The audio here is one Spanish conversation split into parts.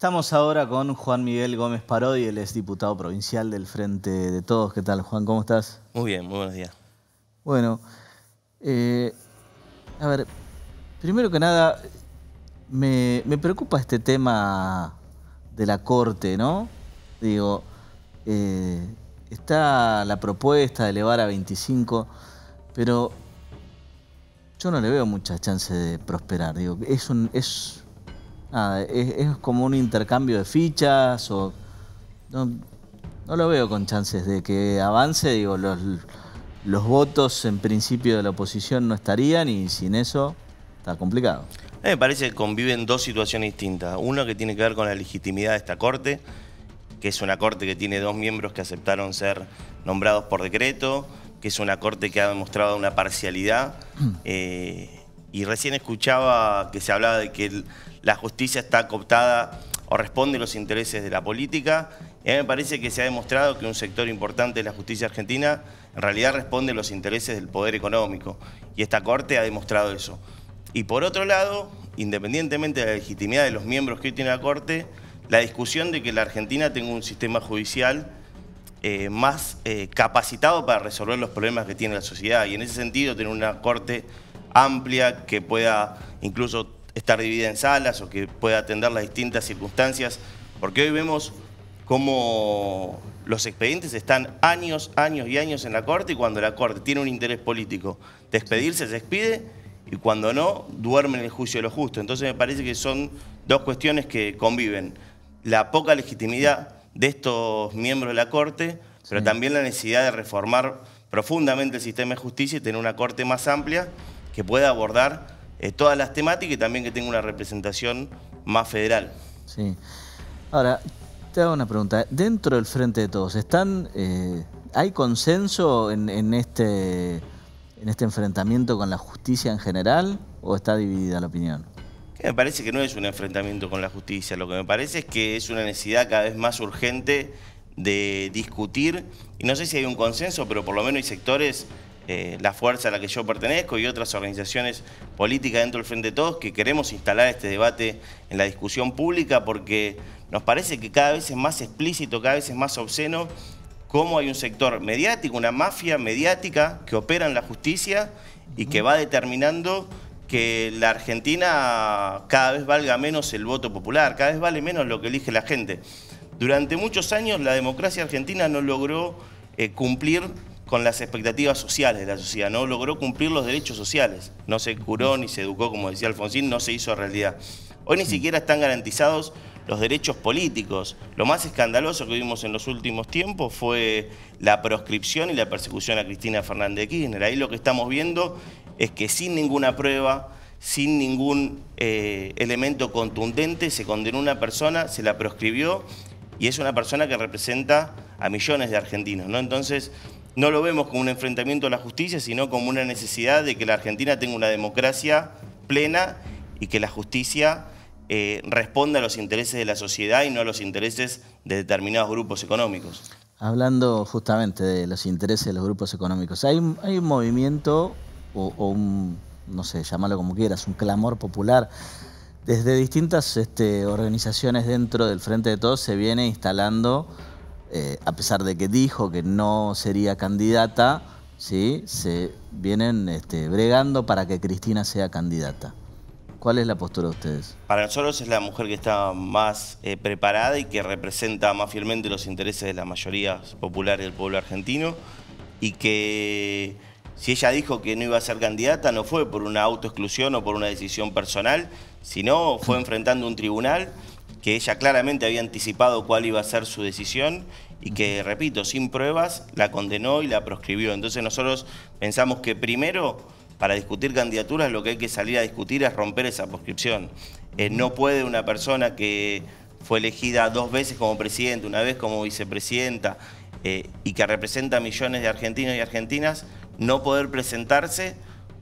Estamos ahora con Juan Miguel Gómez Parodi, él es diputado provincial del Frente de Todos. ¿Qué tal, Juan? ¿Cómo estás? Muy bien, muy buenos días. Bueno, eh, a ver, primero que nada, me, preocupa este tema de la Corte, ¿no? Digo, eh, está la propuesta de elevar a 25, pero yo no le veo mucha chance de prosperar. Digo, es un, es es, como un intercambio de fichas o... No, lo veo con chances de que avance, digo, los, votos en principio de la oposición no estarían y sin eso está complicado. me parece que conviven dos situaciones distintas. Una que tiene que ver con la legitimidad de esta Corte, que es una Corte que tiene dos miembros que aceptaron ser nombrados por decreto, que es una Corte que ha demostrado una parcialidad. Mm. Eh, y recién escuchaba que se hablaba de que el, la justicia está cooptada o responde a los intereses de la política. Y a mí me parece que se ha demostrado que un sector importante de la justicia argentina en realidad responde a los intereses del poder económico. Y esta Corte ha demostrado eso. Y por otro lado, independientemente de la legitimidad de los miembros que hoy tiene la Corte, la discusión de que la Argentina tenga un sistema judicial eh, más eh, capacitado para resolver los problemas que tiene la sociedad. Y en ese sentido, tener una Corte amplia que pueda incluso estar dividida en salas o que pueda atender las distintas circunstancias, porque hoy vemos cómo los expedientes están años, años y años en la Corte y cuando la Corte tiene un interés político despedirse, se expide y cuando no, duerme en el juicio de lo justo. Entonces me parece que son dos cuestiones que conviven. La poca legitimidad de estos miembros de la Corte, pero también la necesidad de reformar profundamente el sistema de justicia y tener una Corte más amplia que pueda abordar eh, todas las temáticas y también que tenga una representación más federal. Sí. Ahora, te hago una pregunta. Dentro del Frente de Todos, ¿están, eh, ¿hay consenso en, este, en este enfrentamiento con la justicia en general o está dividida la opinión? me parece que no es un enfrentamiento con la justicia, lo que me parece es que es una necesidad cada vez más urgente de discutir, y no sé si hay un consenso, pero por lo menos hay sectores eh, la fuerza a la que yo pertenezco y otras organizaciones políticas dentro del Frente de Todos que queremos instalar este debate en la discusión pública porque nos parece que cada vez es más explícito, cada vez es más obsceno cómo hay un sector mediático, una mafia mediática que opera en la justicia y que va determinando que la Argentina cada vez valga menos el voto popular, cada vez vale menos lo que elige la gente. Durante muchos años la democracia argentina no logró eh, cumplir con las expectativas sociales de la sociedad, no logró cumplir los derechos sociales, no se curó ni se educó, como decía Alfonsín, no se hizo realidad. Hoy ni siquiera están garantizados los derechos políticos. Lo más escandaloso que vimos en los últimos tiempos fue la proscripción y la persecución a Cristina Fernández de Kirchner. Ahí lo que estamos viendo es que sin ninguna prueba, sin ningún eh, elemento contundente, se condenó una persona, se la proscribió y es una persona que representa a millones de argentinos. ¿no? Entonces, no lo vemos como un enfrentamiento a la justicia, sino como una necesidad de que la Argentina tenga una democracia plena y que la justicia eh, responda a los intereses de la sociedad y no a los intereses de determinados grupos económicos. Hablando justamente de los intereses de los grupos económicos, hay, un movimiento o, no sé, llamarlo como quieras, un clamor popular. Desde distintas este, organizaciones dentro del Frente de Todos se viene instalando eh, a pesar de que dijo que no sería candidata, ¿sí? se vienen este, bregando para que Cristina sea candidata. ¿Cuál es la postura de ustedes? Para nosotros es la mujer que está más eh, preparada y que representa más fielmente los intereses de la mayoría popular del pueblo argentino y que si ella dijo que no iba a ser candidata no fue por una autoexclusión o por una decisión personal, sino fue enfrentando un tribunal que ella claramente había anticipado cuál iba a ser su decisión y que, repito, sin pruebas la condenó y la proscribió. Entonces nosotros pensamos que primero, para discutir candidaturas, lo que hay que salir a discutir es romper esa proscripción. Eh, no puede una persona que fue elegida dos veces como presidente, una vez como vicepresidenta eh, y que representa a millones de argentinos y argentinas, no poder presentarse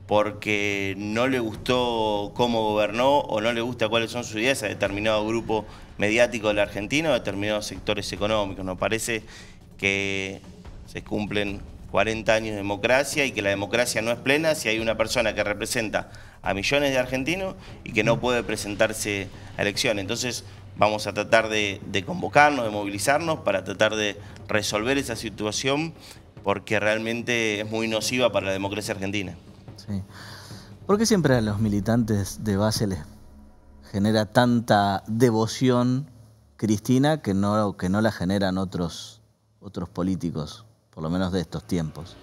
porque no le gustó cómo gobernó o no le gusta cuáles son sus ideas a determinado grupo mediático la argentino, a determinados sectores económicos. Nos parece que se cumplen 40 años de democracia y que la democracia no es plena si hay una persona que representa a millones de argentinos y que no puede presentarse a elecciones. Entonces vamos a tratar de convocarnos, de movilizarnos para tratar de resolver esa situación porque realmente es muy nociva para la democracia argentina. ¿Por qué siempre a los militantes de base les genera tanta devoción Cristina que no, que no la generan otros, otros políticos, por lo menos de estos tiempos?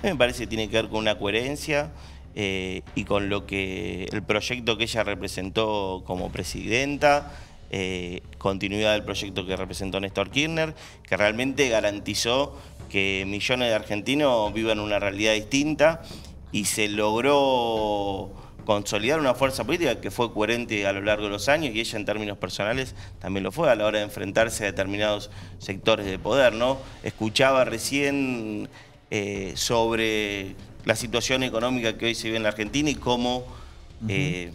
A mí me parece que tiene que ver con una coherencia eh, y con lo que el proyecto que ella representó como presidenta. Eh, continuidad del proyecto que representó Néstor Kirchner, que realmente garantizó que millones de argentinos vivan una realidad distinta y se logró consolidar una fuerza política que fue coherente a lo largo de los años y ella en términos personales también lo fue a la hora de enfrentarse a determinados sectores de poder. ¿no? Escuchaba recién eh, sobre la situación económica que hoy se vive en la Argentina y cómo eh,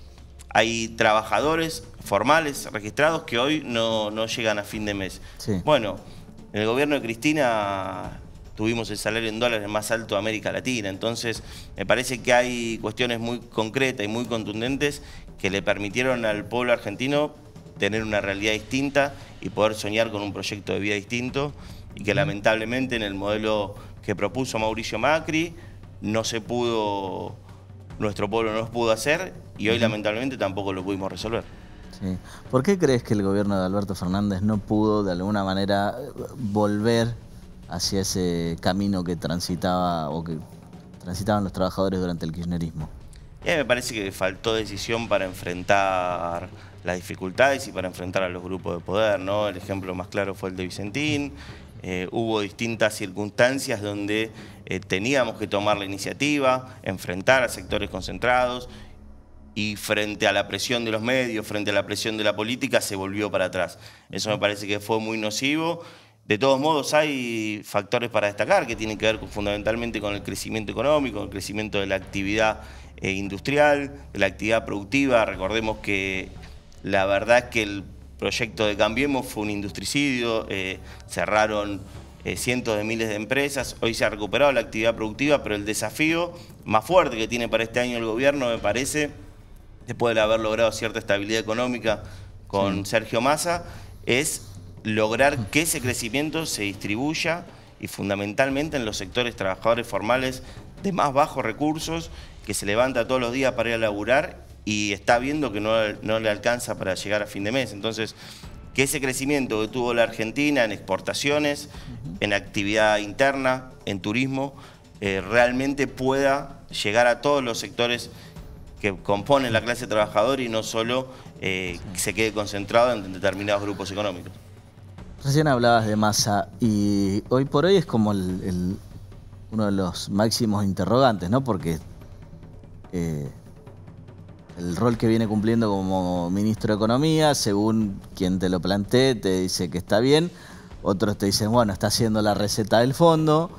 hay trabajadores formales registrados que hoy no, no llegan a fin de mes. Bueno, en el gobierno de Cristina tuvimos el salario en dólares más alto de América Latina. Entonces, me parece que hay cuestiones muy concretas y muy contundentes que le permitieron al pueblo argentino tener una realidad distinta y poder soñar con un proyecto de vida distinto y que lamentablemente en el modelo que propuso Mauricio Macri no se pudo, nuestro pueblo no lo pudo hacer y hoy lamentablemente tampoco lo pudimos resolver. ¿Por qué crees que el gobierno de Alberto Fernández no pudo de alguna manera volver hacia ese camino que transitaba o que transitaban los trabajadores durante el kirchnerismo. me parece que faltó decisión para enfrentar las dificultades y para enfrentar a los grupos de poder, ¿no? El ejemplo más claro fue el de Vicentín. Eh, hubo distintas circunstancias donde eh, teníamos que tomar la iniciativa, enfrentar a sectores concentrados y frente a la presión de los medios, frente a la presión de la política, se volvió para atrás. Eso me parece que fue muy nocivo de todos modos, hay factores para destacar que tienen que ver fundamentalmente con el crecimiento económico, el crecimiento de la actividad eh, industrial, de la actividad productiva. Recordemos que la verdad es que el proyecto de Cambiemos fue un industricidio, eh, cerraron eh, cientos de miles de empresas, hoy se ha recuperado la actividad productiva, pero el desafío más fuerte que tiene para este año el gobierno, me parece, después de haber logrado cierta estabilidad económica con Sergio Massa, es lograr que ese crecimiento se distribuya y fundamentalmente en los sectores trabajadores formales de más bajos recursos, que se levanta todos los días para ir a laburar y está viendo que no, le alcanza para llegar a fin de mes. Entonces, que ese crecimiento que tuvo la Argentina en exportaciones, en actividad interna, en turismo, eh, realmente pueda llegar a todos los sectores que componen la clase trabajadora y no solo eh, se quede concentrado en determinados grupos económicos. Recién hablabas de masa y hoy por hoy es como uno de los máximos interrogantes, ¿no? Porque eh, el rol que viene cumpliendo como ministro de Economía, según quien te lo plantee, te dice que está bien, otros te dicen, bueno, está haciendo la receta del fondo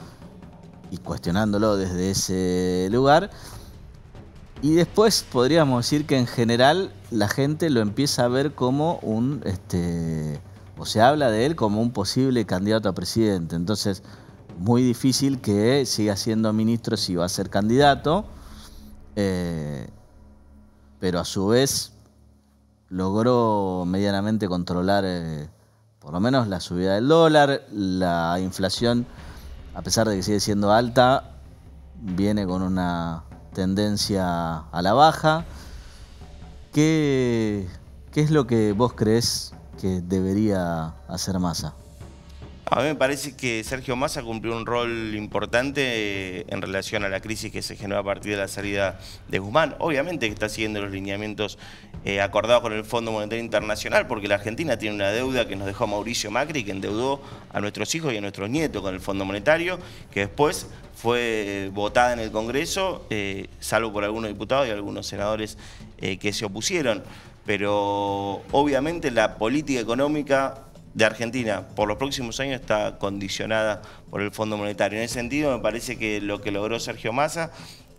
y cuestionándolo desde ese lugar. Y después podríamos decir que en general la gente lo empieza a ver como un este, se habla de él como un posible candidato a presidente. Entonces, muy difícil que siga siendo ministro si va a ser candidato, eh, pero a su vez logró medianamente controlar eh, por lo menos la subida del dólar, la inflación, a pesar de que sigue siendo alta, viene con una tendencia a la baja. ¿Qué, qué es lo que vos crees que debería hacer Massa? A mí me parece que Sergio Massa cumplió un rol importante eh, en relación a la crisis que se generó a partir de la salida de Guzmán. Obviamente que está siguiendo los lineamientos eh, acordados con el Fondo Monetario Internacional, porque la Argentina tiene una deuda que nos dejó Mauricio Macri, que endeudó a nuestros hijos y a nuestros nietos con el Fondo Monetario, que después fue eh, votada en el Congreso, salvo por algunos diputados y algunos senadores que se opusieron pero obviamente la política económica de Argentina por los próximos años está condicionada por el Fondo Monetario. En ese sentido, me parece que lo que logró Sergio Massa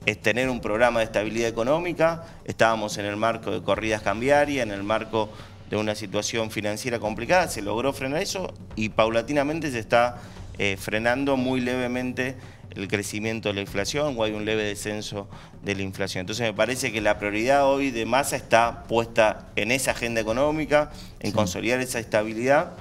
es tener un programa de estabilidad económica. Estábamos en el marco de corridas cambiarias, en el marco de una situación financiera complicada, se logró frenar eso y paulatinamente se está eh, frenando muy levemente el crecimiento de la inflación o hay un leve descenso de la inflación. Entonces me parece que la prioridad hoy de masa está puesta en esa agenda económica, en consolidar esa estabilidad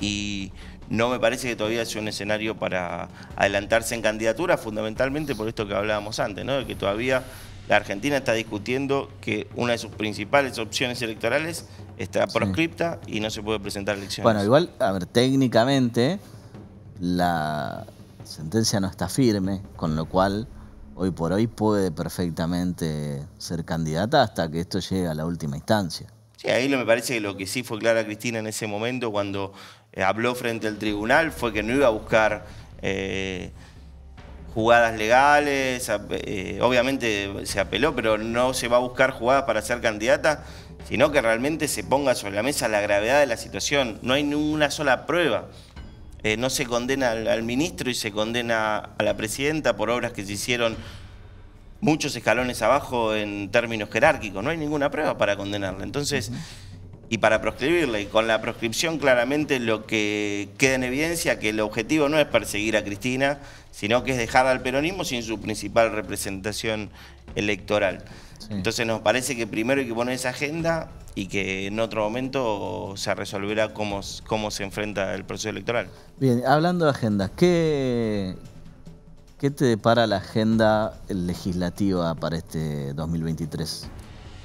y no me parece que todavía sea un escenario para adelantarse en candidatura, fundamentalmente por esto que hablábamos antes, ¿no? de que todavía la Argentina está discutiendo que una de sus principales opciones electorales está proscripta y no se puede presentar elecciones. Bueno, igual, a ver, técnicamente la sentencia no está firme, con lo cual hoy por hoy puede perfectamente ser candidata hasta que esto llegue a la última instancia. Sí, ahí me parece que lo que sí fue clara Cristina en ese momento cuando eh, habló frente al tribunal fue que no iba a buscar eh, jugadas legales, eh, obviamente se apeló, pero no se va a buscar jugadas para ser candidata, sino que realmente se ponga sobre la mesa la gravedad de la situación. No hay ninguna sola prueba. Eh, no se condena al, al, ministro y se condena a la presidenta por obras que se hicieron muchos escalones abajo en términos jerárquicos. No hay ninguna prueba para condenarla. Entonces y para proscribirla. Y con la proscripción claramente lo que queda en evidencia que el objetivo no es perseguir a Cristina, sino que es dejar al peronismo sin su principal representación electoral. Entonces nos parece que primero hay que poner esa agenda y que en otro momento se resolverá cómo, cómo se enfrenta el proceso electoral. Bien, hablando de agendas, ¿qué, ¿qué te depara la agenda legislativa para este 2023?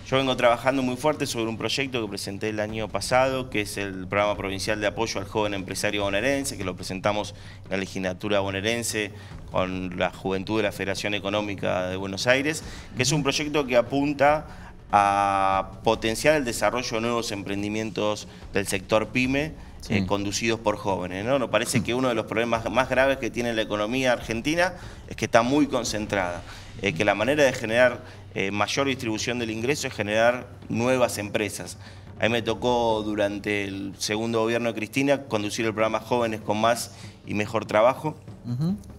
Yo vengo trabajando muy fuerte sobre un proyecto que presenté el año pasado, que es el programa provincial de apoyo al joven empresario bonaerense, que lo presentamos en la legislatura bonaerense con la juventud de la Federación Económica de Buenos Aires, que es un proyecto que apunta a potenciar el desarrollo de nuevos emprendimientos del sector pyme eh, conducidos por jóvenes. Nos parece que uno de los problemas más graves que tiene la economía argentina es que está muy concentrada. Eh, que la manera de generar eh, mayor distribución del ingreso es generar nuevas empresas. A mí me tocó durante el segundo gobierno de Cristina conducir el programa Jóvenes con Más y Mejor Trabajo,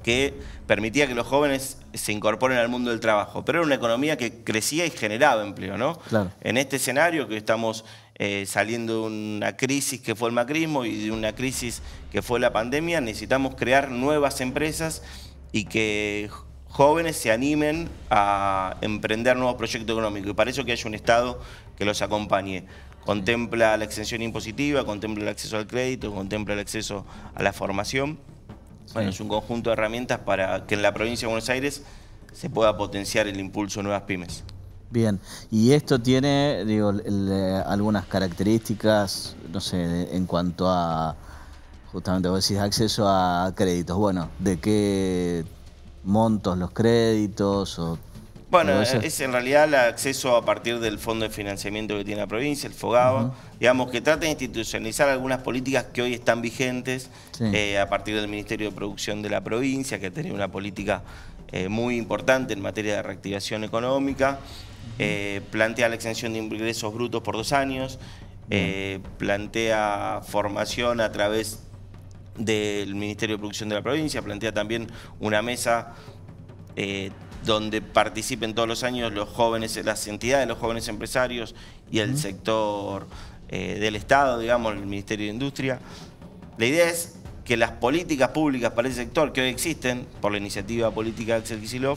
que permitía que los jóvenes se incorporen al mundo del trabajo. Pero era una economía que crecía y generaba empleo, ¿no? En este escenario que estamos eh, saliendo de una crisis que fue el macrismo y de una crisis que fue la pandemia, necesitamos crear nuevas empresas y que jóvenes se animen a emprender nuevos proyectos económicos y para eso que haya un Estado que los acompañe. Contempla la exención impositiva, contempla el acceso al crédito, contempla el acceso a la formación. Bueno, es un conjunto de herramientas para que en la provincia de Buenos Aires se pueda potenciar el impulso de nuevas pymes. Bien, y esto tiene eh, algunas características, no sé, en cuanto a, justamente vos decís, acceso a créditos. Bueno, ¿de qué montos los créditos o bueno, es en realidad el acceso a partir del fondo de financiamiento que tiene la provincia, el FOGABA, digamos que trata de institucionalizar algunas políticas que hoy están vigentes eh, a partir del Ministerio de Producción de la provincia, que ha tenido una política eh, muy importante en materia de reactivación económica, eh, plantea la exención de ingresos brutos por dos años, plantea formación a través del Ministerio de Producción de la provincia, plantea también una mesa eh, donde participen todos los años los jóvenes, las entidades, los jóvenes empresarios y el sector eh, del Estado, digamos, el Ministerio de Industria. La idea es que las políticas públicas para el sector que hoy existen, por la iniciativa política de Axel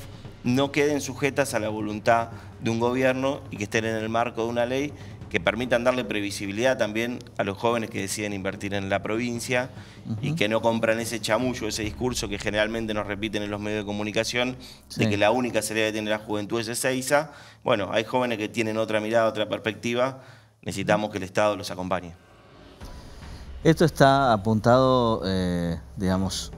no queden sujetas a la voluntad de un gobierno y que estén en el marco de una ley que permitan darle previsibilidad también a los jóvenes que deciden invertir en la provincia y que no compran ese chamullo, ese discurso que generalmente nos repiten en los medios de comunicación, de que la única salida que tiene la juventud es Ezeiza. Bueno, hay jóvenes que tienen otra mirada, otra perspectiva, necesitamos que el Estado los acompañe. Esto está apuntado, eh, digamos,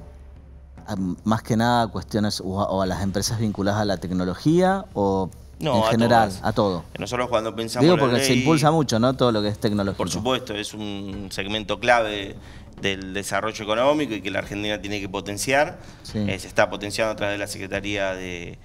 más que nada a cuestiones o a, o a las empresas vinculadas a la tecnología o no, en general, a todo. Nosotros cuando pensamos. porque se impulsa mucho, ¿no? Todo lo que es tecnológico. Por supuesto, es un segmento clave del desarrollo económico y que la Argentina tiene que potenciar. Eh, se está potenciando a través de la Secretaría de,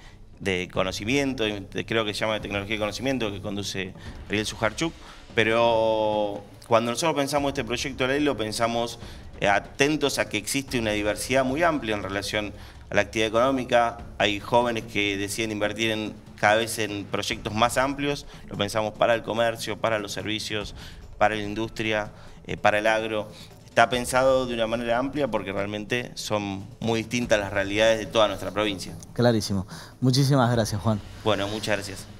Conocimiento, creo que se llama de Tecnología y Conocimiento, que conduce Ariel Sujarchuk. Pero cuando nosotros pensamos este proyecto de ley, lo pensamos eh, atentos a que existe una diversidad muy amplia en relación a la actividad económica. Hay jóvenes que deciden invertir en cada vez en proyectos más amplios, lo pensamos para el comercio, para los servicios, para la industria, eh, para el agro. Está pensado de una manera amplia porque realmente son muy distintas las realidades de toda nuestra provincia. Clarísimo. Muchísimas gracias, Juan. Bueno, muchas gracias.